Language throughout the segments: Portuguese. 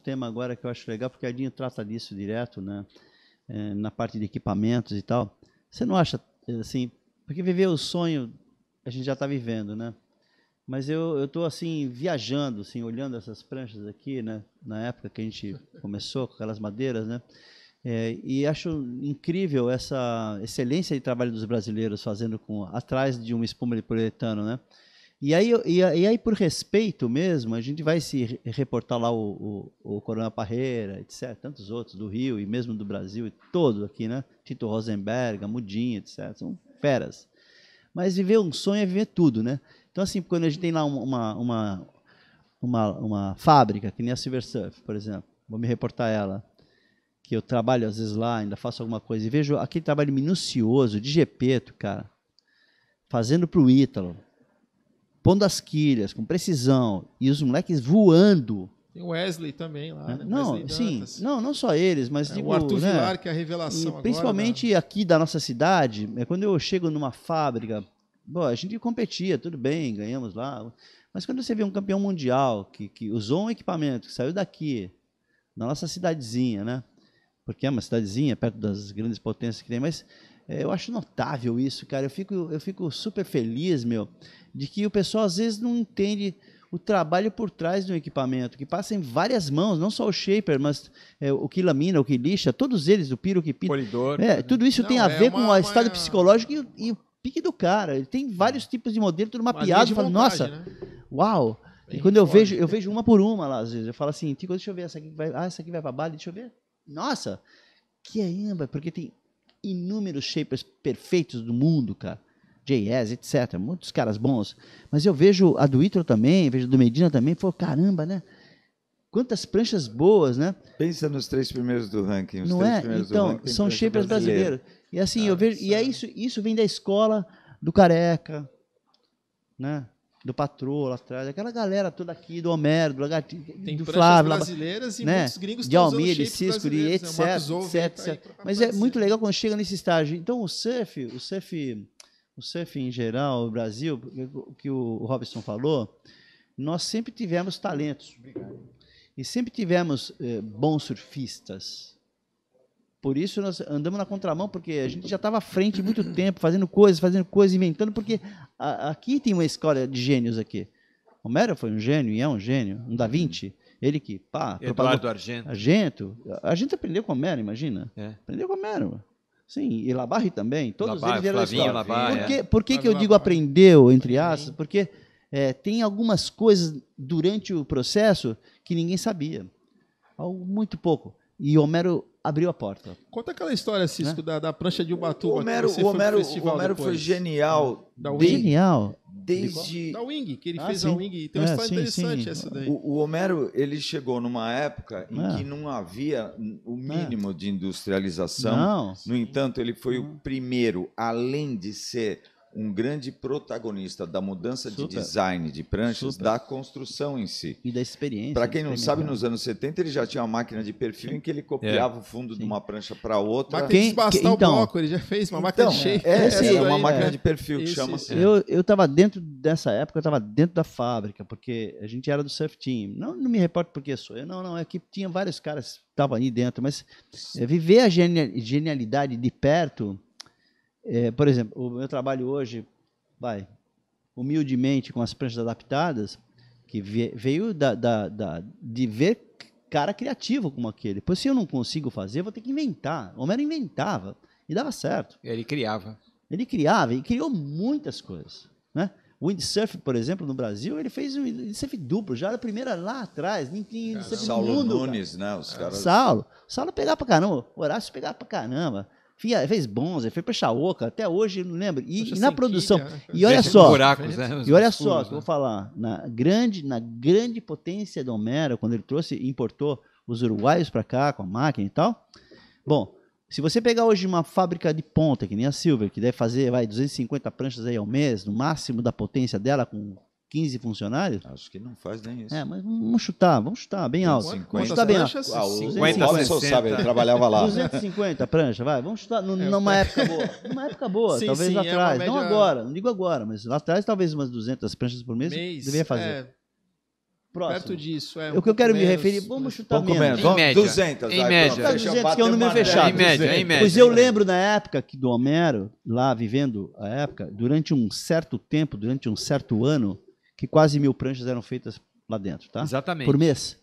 outro tema agora que eu acho legal, porque a Dinho trata disso direto, né? É, na parte de equipamentos e tal. Você não acha, assim, porque viver o sonho a gente já está vivendo, né? Mas eu estou, assim, viajando, assim, olhando essas pranchas aqui, né? Na época que a gente começou com aquelas madeiras, né? É, e acho incrível essa excelência de trabalho dos brasileiros fazendo com atrás de uma espuma de poliuretano, né? E aí, e, aí, por respeito mesmo, a gente vai se reportar lá o, o, o Coronel Parreira, etc., tantos outros do Rio e mesmo do Brasil e todo aqui, né? Tito Rosenberg, Mudinho, etc. São feras. Mas viver um sonho é viver tudo, né? Então, assim, quando a gente tem lá uma, uma, uma, uma fábrica, que nem a Silver Surf, por exemplo, vou me reportar ela, que eu trabalho às vezes lá, ainda faço alguma coisa, e vejo aquele trabalho minucioso de Gepeto, cara, fazendo para o Ítalo, pondo as quilhas com precisão e os moleques voando. Tem o Wesley também lá, né? né? Não, sim, não, não só eles, mas é, digo, o Arthur né? Vilar, que é a revelação e, agora, Principalmente né? aqui da nossa cidade, é quando eu chego numa fábrica, bom, a gente competia, tudo bem, ganhamos lá, mas quando você vê um campeão mundial que, que usou um equipamento que saiu daqui, na nossa cidadezinha, né? porque é uma cidadezinha perto das grandes potências que tem, mas é, eu acho notável isso, cara. Eu fico, eu fico super feliz, meu, de que o pessoal às vezes não entende o trabalho por trás do equipamento, que passa em várias mãos, não só o shaper, mas é, o que lamina, o que lixa, todos eles, o piro, o que pita. Polidor. É, né? tudo isso não, tem a é ver uma, com o estado uma... psicológico e, e, o pique do cara. Ele tem vários é. tipos de modelo, tudo mapeado. Eu falo, nossa, né? uau. Bem e quando eu vejo, eu vejo uma por uma lá, às vezes. Eu falo assim, Tico, deixa eu ver essa aqui vai. Ah, essa aqui vai pra Bali, deixa eu ver. Nossa, que ainda, porque tem inúmeros shapers perfeitos do mundo, cara. JS, etc. Muitos caras bons. Mas eu vejo a do Itro também, vejo a do Medina também, falou, caramba, né? Quantas pranchas boas, né? Pensa nos três primeiros do ranking. Não é? então, são shapers brasileiros. brasileiros. E assim, ah, eu vejo. Sabe. E é isso, isso vem da escola do careca, né? do Patrô lá atrás, aquela galera toda aqui, do Homero, do Lagartinho, Tem do Flávio. brasileiras lá, e né? muitos gringos De Almir, Cisco, etc, etc, etc. Mas é muito legal quando chega nesse estágio. Então o surf, o surf, o surf em geral, o Brasil, o que o Robson falou, nós sempre tivemos talentos. Obrigado. E sempre tivemos eh, bons surfistas. Por isso nós andamos na contramão, porque a gente já estava à frente muito tempo, fazendo coisas, fazendo coisas, inventando, porque a, aqui tem uma escola de gênios aqui. Homero foi um gênio e é um gênio, um da Vinci. Ele que, pá, Eduardo propagou... Argento. Argento. gente aprendeu com Homero, imagina. É. Aprendeu com Homero. Sim, e Labarre também. Todos Labarre, eles vieram Flavinho, da Labarre, Por, é. que, é. por que, que eu digo aprendeu, entre aspas? Porque é, tem algumas coisas durante o processo que ninguém sabia. Algo muito pouco. E Homero abriu a porta. Conta aquela história, Cisco, né? da, da, prancha de Ubatuba. O Homero, o Homero, o Homero foi genial. Hum. Da Wing. Genial. Desde... Da Wing, que ele ah, fez sim. a Wing. Tem é, uma história sim, interessante sim. essa daí. O, o, Homero, ele chegou numa época em é. que não havia o ah. mínimo é. de industrialização. Não. No entanto, ele foi o ah. primeiro, além de ser um grande protagonista da mudança Super. de design de pranchas, Super. da construção em si. E da experiência. Para quem não sabe, nos anos 70 ele já tinha uma máquina de perfil Sim. em que ele é. copiava é. o fundo Sim. de uma prancha para outra. Máquina quem, de bastar então, o bloco, ele já fez uma então, máquina de shape. É, essa, é uma aí, máquina é. de perfil isso, que chama. Isso, eu eu estava dentro dessa época, eu estava dentro da fábrica, porque a gente era do surf team. Não, não me reporto porque sou eu, não, não, é que tinha vários caras que estavam ali dentro, mas é, viver a genialidade de perto é, por exemplo, o meu trabalho hoje, vai, humildemente com as pranchas adaptadas, que veio da, da, da, de ver cara criativo como aquele. Pois se eu não consigo fazer, vou ter que inventar. O Homero inventava e dava certo. Ele criava. Ele criava e criou muitas coisas. Né? Windsurf, por exemplo, no Brasil, ele fez um windsurf duplo, já era a primeira lá atrás, nem tinha windsurf Saulo mundo. Nunes, cara. né? Os é. caras... Saulo. Saulo pegava pra caramba, Horácio pegava pra caramba. Fia, fez Bonza, foi pra Chaoca, até hoje, não lembro. E, e na produção. Né? e olha só. Buracos, né? E olha só, que eu vou né? falar. Na grande, na grande potência do Homero, quando ele trouxe e importou os uruguaios para cá com a máquina e tal. Bom, se você pegar hoje uma fábrica de ponta, que nem a Silver, que deve fazer vai, 250 pranchas aí ao mês, no máximo da potência dela, com 15 funcionários? Acho que não faz nem isso. É, mas vamos chutar, vamos chutar bem alto. 50, vamos chutar bem pranchas, alto. Assim, ah, 50, 50 sabe, ele trabalhava lá. 250 prancha, vai, vamos chutar no, é, numa, tá. época boa, numa época boa, sim, talvez sim, lá é atrás, é média... não agora, não digo agora, mas lá atrás talvez umas 200 pranchas por mês, mês deveria fazer. É... Próximo. Perto disso, é. o que eu quero menos, me referir, vamos chutar menos. menos. Em média. 200. Em aí, média. 200, que é um número fechado. Em média, em média. Pois eu lembro na época que do Homero, lá vivendo a época, durante um certo tempo, durante um certo ano, que quase mil pranchas eram feitas lá dentro, tá? Exatamente. Por mês.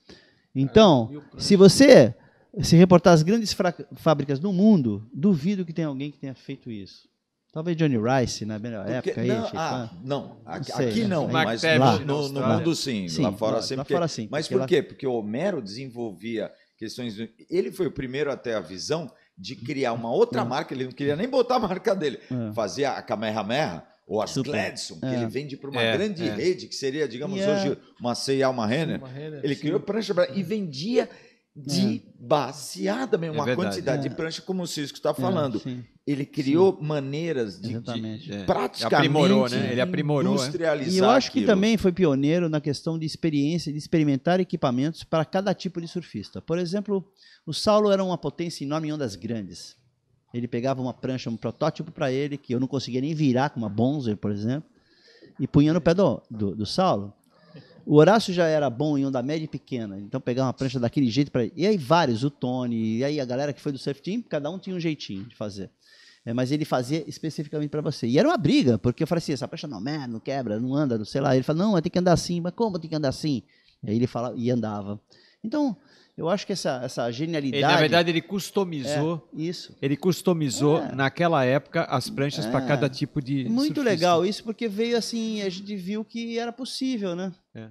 É, então, se você se reportar às grandes fábricas do mundo, duvido que tenha alguém que tenha feito isso. Talvez Johnny Rice na melhor Porque, época. Ah, né? Não, aí, ah, não, sei, aqui não, mas lá, no, no, mundo sim, sim, lá fora sempre. Lá fora, sim, mas por lá... quê? Porque o Homero desenvolvia questões. Do, ele foi o primeiro até a visão de criar uma outra hum. marca, ele não queria nem botar a marca dele. É. Fazia a Kamehameha, ou as Super. Gladson, é. que ele vende para uma é, grande é. rede, que seria, digamos, yeah. hoje uma C&A, uma Uma Renner ele sim. criou prancha e vendia de é. baseada mesmo, é uma verdade. quantidade de é. prancha, como o Cisco está falando. ele criou sim. maneiras de, Exatamente. de praticamente aprimorou, né? ele aprimorou, né? industrializar E eu acho aquilo. que também foi pioneiro na questão de experiência, de experimentar equipamentos para cada tipo de surfista. Por exemplo, o Saulo era uma potência enorme em ondas grandes. Ele pegava uma prancha, um protótipo para ele, que eu não conseguia nem virar com uma Bonzer, por exemplo, e punha no pé do, do, do Saulo. O Horácio já era bom em onda média e pequena, então pegava uma prancha daquele jeito para E aí vários, o Tony, e aí a galera que foi do surf team, cada um tinha um jeitinho de fazer. É, mas ele fazia especificamente para você. E era uma briga, porque eu falei assim, essa prancha não é merda, não quebra, não anda, não sei lá. Ele falou, não, tem que andar assim, mas como tem que andar assim? E aí ele fala e andava. Então, eu acho que essa, essa genialidade. Ele, na verdade, ele customizou. É, isso. Ele customizou é. naquela época as pranchas é. para cada tipo de. Muito surfista. legal isso, porque veio assim, a gente viu que era possível, né? É.